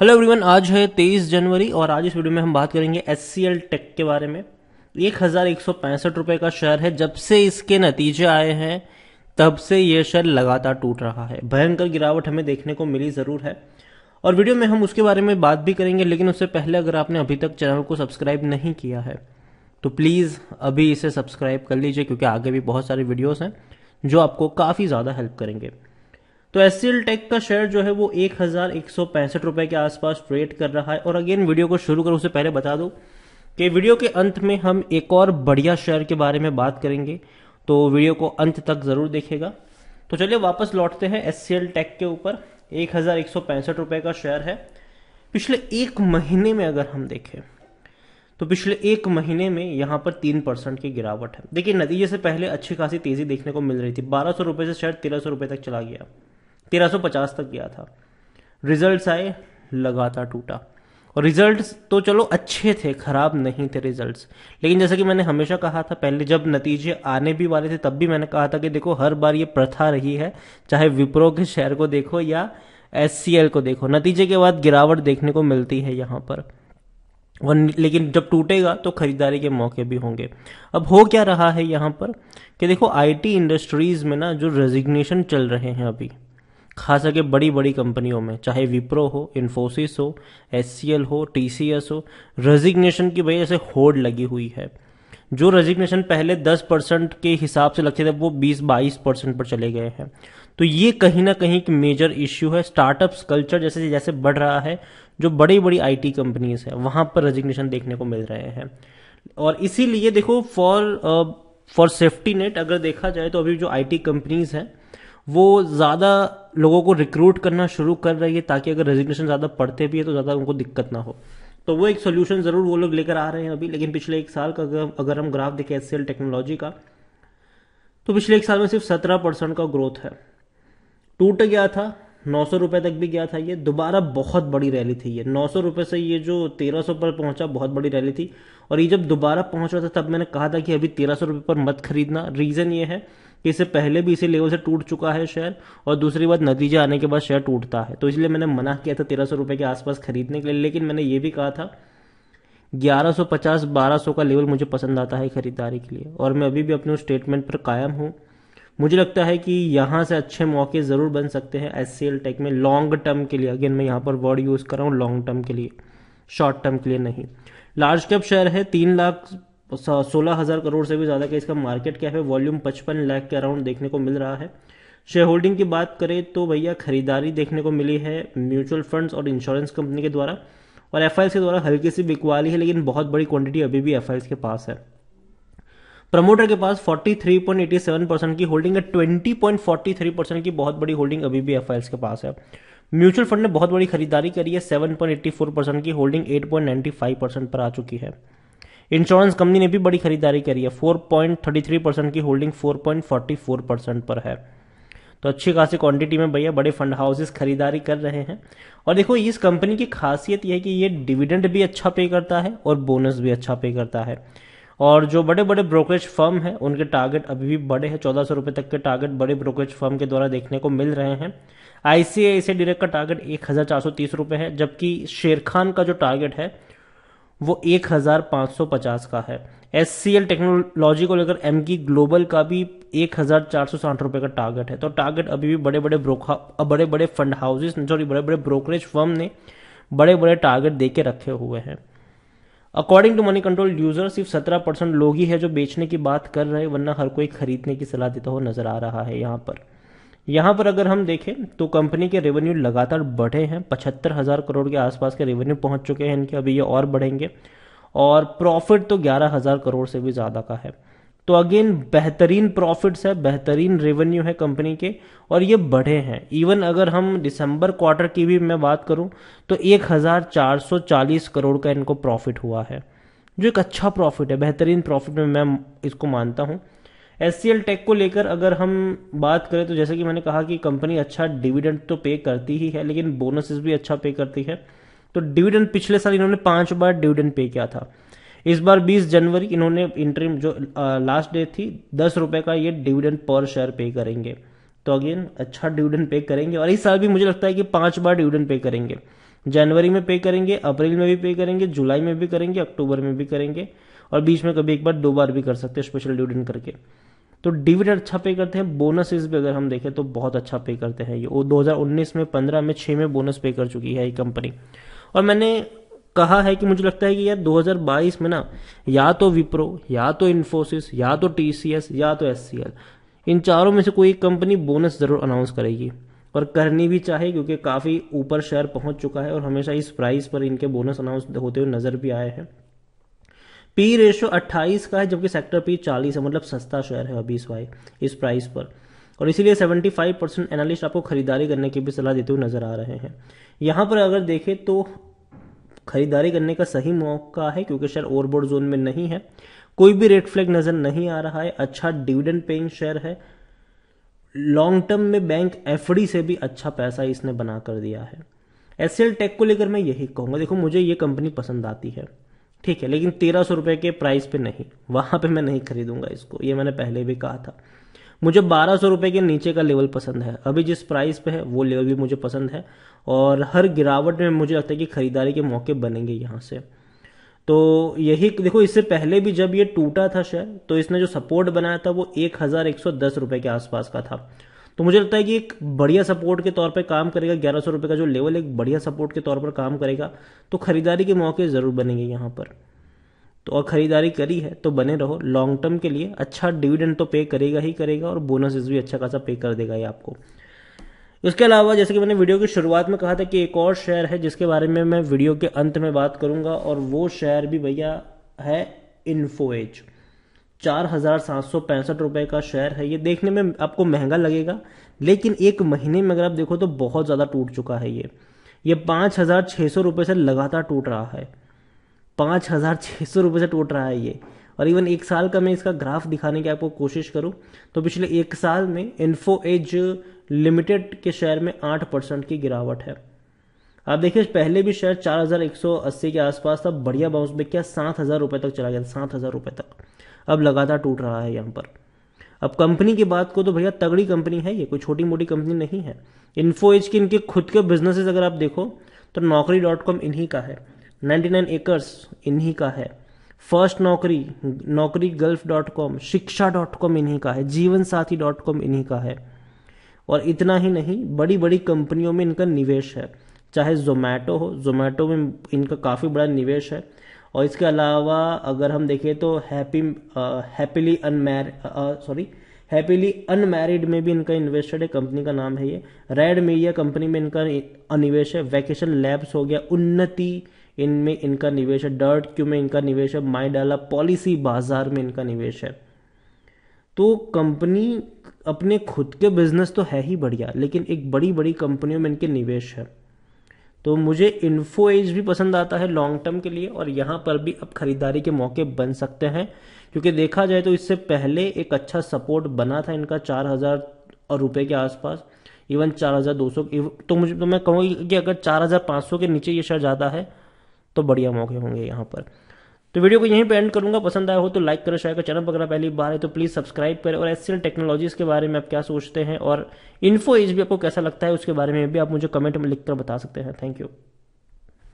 hello everyone आज है तेईस जनवरी और आज इस वीडियो में हम बात करेंगे एस सी एल टेक के बारे में एक हज़ार एक सौ पैंसठ रुपये का शेयर है जब से इसके नतीजे आए हैं तब से यह शेयर लगातार टूट रहा है भयंकर गिरावट हमें देखने को मिली ज़रूर है और वीडियो में हम उसके बारे में बात भी करेंगे लेकिन उससे पहले अगर आपने अभी तक चैनल को सब्सक्राइब नहीं किया है तो प्लीज़ अभी इसे सब्सक्राइब कर लीजिए क्योंकि आगे भी बहुत सारे वीडियोज़ हैं जो आपको काफ़ी ज़्यादा हेल्प करेंगे तो एस टेक का शेयर जो है वो एक हजार एक सौ पैंसठ रुपए के आसपास ट्रेड कर रहा है और अगेन वीडियो को शुरू करो उससे पहले बता दो कि वीडियो के अंत में हम एक और बढ़िया शेयर के बारे में बात करेंगे तो वीडियो को अंत तक जरूर देखेगा तो चलिए वापस लौटते हैं एस टेक के ऊपर एक हजार एक सौ पैंसठ रुपए का शेयर है पिछले एक महीने में अगर हम देखें तो पिछले एक महीने में यहां पर तीन परसेंट की गिरावट है देखिए नतीजे से पहले अच्छी खासी तेजी देखने को मिल रही थी बारह सौ रुपए से शेयर तेरह सौ रुपये तक चला गया 1350 तक गया था रिजल्ट्स आए लगातार टूटा और रिजल्ट्स तो चलो अच्छे थे ख़राब नहीं थे रिजल्ट्स लेकिन जैसा कि मैंने हमेशा कहा था पहले जब नतीजे आने भी वाले थे तब भी मैंने कहा था कि देखो हर बार ये प्रथा रही है चाहे विप्रो के शेयर को देखो या एस को देखो नतीजे के बाद गिरावट देखने को मिलती है यहाँ पर और लेकिन जब टूटेगा तो खरीदारी के मौके भी होंगे अब हो क्या रहा है यहाँ पर कि देखो आईटी इंडस्ट्रीज़ में ना जो रेजिग्नेशन चल रहे हैं अभी खास करके बड़ी बड़ी कंपनियों में चाहे विप्रो हो इन्फोसिस हो एस हो टी हो रेजिग्नेशन की वजह से होड़ लगी हुई है जो रेजिग्नेशन पहले 10 परसेंट के हिसाब से लगते थे वो 20-22 परसेंट पर चले गए हैं तो ये कहीं ना कहीं एक मेजर इश्यू है स्टार्टअप्स कल्चर जैसे जैसे बढ़ रहा है जो बड़ी बड़ी आईटी कंपनीज है वहाँ पर रेजिग्नेशन देखने को मिल रहे हैं और इसीलिए देखो फॉर फॉर सेफ्टी नेट अगर देखा जाए तो अभी जो आईटी कंपनीज हैं वो ज़्यादा लोगों को रिक्रूट करना शुरू कर रही है ताकि अगर रेजिग्नेशन ज़्यादा पढ़ते भी है तो ज़्यादा उनको दिक्कत ना हो तो वो एक सोल्यूशन ज़रूर वो लोग लेकर आ रहे हैं अभी लेकिन पिछले एक साल का अगर, अगर हम ग्राफ देखें एस टेक्नोलॉजी का तो पिछले एक साल में सिर्फ सत्रह परसेंट का ग्रोथ है टूट गया था नौ सौ रुपये तक भी गया था ये दोबारा बहुत बड़ी रैली थी ये नौ सौ रुपये से ये जो तेरह सौ पर पहुंचा बहुत बड़ी रैली थी और ये जब दोबारा पहुंच रहा था तब मैंने कहा था कि अभी तेरह सौ रुपये पर मत खरीदना रीज़न ये है कि इससे पहले भी इसी लेवल से टूट चुका है शेयर और दूसरी बात नतीजा आने के बाद शेयर टूटता है तो इसलिए मैंने मना किया था तेरह सौ रुपये के आसपास खरीदने के लिए लेकिन मैंने ये भी कहा था 1150 1200 का लेवल मुझे पसंद आता है ख़रीदारी के लिए और मैं अभी भी अपने उस स्टेटमेंट पर कायम हूँ मुझे लगता है कि यहाँ से अच्छे मौके ज़रूर बन सकते हैं एस सी टेक में लॉन्ग टर्म के लिए अगेन मैं यहाँ पर वर्ड यूज़ कर रहा हूँ लॉन्ग टर्म के लिए शॉर्ट टर्म के लिए नहीं लार्ज कैप शेयर है तीन लाख सोलह हज़ार करोड़ से भी ज़्यादा का इसका मार्केट कैप है वॉल्यूम पचपन लाख के अराउंड देखने को मिल रहा है शेयर होल्डिंग की बात करें तो भैया खरीदारी देखने को मिली है म्यूचुअल फंड्स और इंश्योरेंस कंपनी के द्वारा और एफ के द्वारा हल्की सी बिकवाली है लेकिन बहुत बड़ी क्वांटिटी अभी भी एफ के पास है प्रमोटर के पास 43.87 परसेंट की होल्डिंग है 20.43 परसेंट की बहुत बड़ी होल्डिंग अभी भी एफ के पास है म्यूचुअल फंड ने बहुत बड़ी खरीदारी करी है 7.84 परसेंट की होल्डिंग 8.95 परसेंट पर आ चुकी है इंश्योरेंस कंपनी ने भी बड़ी खरीदारी करी है 4.33 परसेंट की होल्डिंग 4.44 परसेंट पर है तो अच्छी खासी क्वांटिटी में भैया बड़े फंड हाउसेस खरीदारी कर रहे हैं और देखो इस कंपनी की खासियत यह है कि ये डिविडेंड भी अच्छा पे करता है और बोनस भी अच्छा पे करता है और जो बड़े बड़े ब्रोकरेज फर्म हैं उनके टारगेट अभी भी बड़े हैं चौदह सौ रुपये तक के टारगेट बड़े ब्रोकरेज फर्म के द्वारा देखने को मिल रहे हैं आई सी डायरेक्ट का टारगेट एक हज़ार चार सौ तीस रुपये है जबकि शेर खान का जो टारगेट है वो एक हज़ार पांच सौ पचास का है एस सी एल टेक्नोलॉजी को लेकर एम की ग्लोबल का भी एक हज़ार चार सौ साठ रुपए का टारगेट है तो टारगेट अभी भी बड़े बड़े ब्रोखा बड़े बड़े फंड हाउसेस सॉरी बड़े बड़े ब्रोकरेज फर्म ने बड़े बड़े टारगेट दे के रखे हुए हैं according to money control user सिर्फ सत्रह परसेंट लोग ही है जो बेचने की बात कर रहे वरना हर कोई खरीदने की सलाह देता हुआ नजर आ रहा है यहाँ पर यहाँ पर अगर हम देखें तो कंपनी के रेवेन्यू लगातार बढ़े हैं पचहत्तर हज़ार करोड़ के आसपास के रेवेन्यू पहुँच चुके हैं इनके अभी ये और बढ़ेंगे और प्रॉफिट तो ग्यारह हज़ार करोड़ से भी ज़्यादा का है तो अगेन बेहतरीन प्रॉफिट्स है बेहतरीन रेवेन्यू है कंपनी के और ये बढ़े हैं इवन अगर हम दिसंबर क्वार्टर की भी मैं बात करूं तो 1440 करोड़ का इनको प्रॉफिट हुआ है जो एक अच्छा प्रॉफिट है बेहतरीन प्रॉफिट में मैं इसको मानता हूं एस टेक को लेकर अगर हम बात करें तो जैसे कि मैंने कहा कि कंपनी अच्छा डिविडेंड तो पे करती ही है लेकिन बोनसेस भी अच्छा पे करती है तो डिविडेंड पिछले साल इन्होंने पांच बार डिविडेंड पे किया था इस बार 20 जनवरी इन्होंने इंटरिम जो लास्ट डे थी दस रुपये का ये डिविडेंड पर शेयर पे करेंगे तो अगेन अच्छा डिविडेंड पे करेंगे और इस साल भी मुझे लगता है कि पांच बार डिविडेंड पे करेंगे जनवरी में पे करेंगे अप्रैल में भी पे करेंगे जुलाई में भी करेंगे अक्टूबर में भी करेंगे और बीच में कभी एक बार दो बार भी कर सकते हैं स्पेशल डिविडेंड करके तो डिविडेंड अच्छा पे करते हैं बोनसेस भी अगर हम देखें तो बहुत अच्छा पे करते हैं ये वो 2019 में 15 में 6 में बोनस पे कर चुकी है ये कंपनी और मैंने कहा है कि मुझे लगता है कि यार 2022 में ना या तो विप्रो या तो इन्फोसिस या तो टी या तो एस इन चारों में से कोई कंपनी बोनस ज़रूर अनाउंस करेगी और करनी भी चाहे क्योंकि काफ़ी ऊपर शेयर पहुंच चुका है और हमेशा इस प्राइस पर इनके बोनस अनाउंस होते हुए नज़र भी आए हैं पी रेशो 28 का है जबकि सेक्टर पी 40 है मतलब सस्ता शेयर है अभी इस वाई इस प्राइस पर और इसीलिए 75 परसेंट एनालिस्ट आपको खरीदारी करने की भी सलाह देते हुए नजर आ रहे हैं यहां पर अगर देखें तो खरीदारी करने का सही मौका है क्योंकि शेयर ओवरबोर्ड जोन में नहीं है कोई भी रेड फ्लैग नज़र नहीं आ रहा है अच्छा डिविडेंड पेइंग शेयर है लॉन्ग टर्म में बैंक एफडी से भी अच्छा पैसा इसने बना कर दिया है एस टेक को लेकर मैं यही कहूंगा देखो मुझे ये कंपनी पसंद आती है ठीक है लेकिन तेरह सौ रुपये के प्राइस पे नहीं वहाँ पे मैं नहीं खरीदूंगा इसको ये मैंने पहले भी कहा था मुझे बारह सौ रुपये के नीचे का लेवल पसंद है अभी जिस प्राइस पे है वो लेवल भी मुझे पसंद है और हर गिरावट में मुझे लगता है कि ख़रीदारी के मौके बनेंगे यहाँ से तो यही देखो इससे पहले भी जब ये टूटा था शेयर तो इसने जो सपोर्ट बनाया था वो एक हज़ार एक सौ दस रुपये के आसपास का था तो मुझे लगता है कि एक बढ़िया सपोर्ट के तौर पर काम करेगा ग्यारह सौ रुपये का जो लेवल एक बढ़िया सपोर्ट के तौर पर काम करेगा तो ख़रीदारी के मौके ज़रूर बनेंगे यहाँ पर तो और ख़रीदारी करी है तो बने रहो लॉन्ग टर्म के लिए अच्छा डिविडेंड तो पे करेगा ही करेगा और बोनसेस भी अच्छा खासा पे कर देगा ये आपको इसके अलावा जैसे कि मैंने वीडियो की शुरुआत में कहा था कि एक और शेयर है जिसके बारे में मैं वीडियो के अंत में बात करूंगा और वो शेयर भी भैया है इन्फोएज चार हजार सात सौ पैंसठ रुपये का शेयर है ये देखने में आपको महंगा लगेगा लेकिन एक महीने में अगर आप देखो तो बहुत ज़्यादा टूट चुका है ये ये पाँच हज़ार छः सौ रुपये से लगातार टूट रहा है पाँच हज़ार छः सौ रुपये से टूट रहा है ये और इवन एक साल का मैं इसका ग्राफ दिखाने की आपको कोशिश करूं तो पिछले एक साल में इन्फो एज लिमिटेड के शेयर में आठ परसेंट की गिरावट है आप देखिए पहले भी शेयर चार हज़ार एक सौ अस्सी के आसपास था बढ़िया बाउंस बैक किया सात हज़ार रुपये तक चला गया सात हज़ार रुपये तक अब लगातार टूट रहा है यहाँ पर अब कंपनी की बात को तो भैया तगड़ी कंपनी है ये कोई छोटी मोटी कंपनी नहीं है इन्फो एज की इनके खुद के बिजनेसेस अगर आप देखो तो नौकरी डॉट कॉम इन्हीं का है नाइन्टी नाइन एकर्स इन्हीं का है first Naukri Naukri Gulf dot com Shiksha dot com इन्हीं का है जीवन साथी डॉट कॉम इन्हीं का है और इतना ही नहीं बड़ी बड़ी कंपनियों में इनका निवेश है चाहे जोमैटो हो जोमैटो में इनका काफ़ी बड़ा निवेश है और इसके अलावा अगर हम देखें तो happy happily unmar sorry happily unmarried में भी इनका इन्वेस्टेड है कंपनी का नाम है ये रेड मीडिया कंपनी में इनका निवेश है वैकेशन लैब्स हो गया उन्नति इनमें इनका निवेश है डर्ट क्यू में इनका निवेश है माई डाला पॉलिसी बाजार में इनका निवेश है तो कंपनी अपने खुद के बिजनेस तो है ही बढ़िया लेकिन एक बड़ी बड़ी कंपनियों में इनके निवेश है तो मुझे इन्फो एज भी पसंद आता है लॉन्ग टर्म के लिए और यहाँ पर भी अब खरीदारी के मौके बन सकते हैं क्योंकि देखा जाए तो इससे पहले एक अच्छा सपोर्ट बना था इनका चार हज़ार रुपये के आसपास इवन चार हज़ार दो सौ तो मुझे तो मैं कहूँगी कि अगर चार हज़ार पाँच सौ के नीचे ये शेयर जाता है तो बढ़िया मौके होंगे यहाँ पर तो वीडियो को यहीं पे एंड करूंगा पसंद आया हो तो लाइक करो शेयर करो चैनल पर पहली बार है तो प्लीज़ सब्सक्राइब करें और एससीएल टेक्नोलॉजीज़ के बारे में आप क्या सोचते हैं और इन्फो एज भी आपको कैसा लगता है उसके बारे में भी आप मुझे कमेंट में लिखकर बता सकते हैं थैंक यू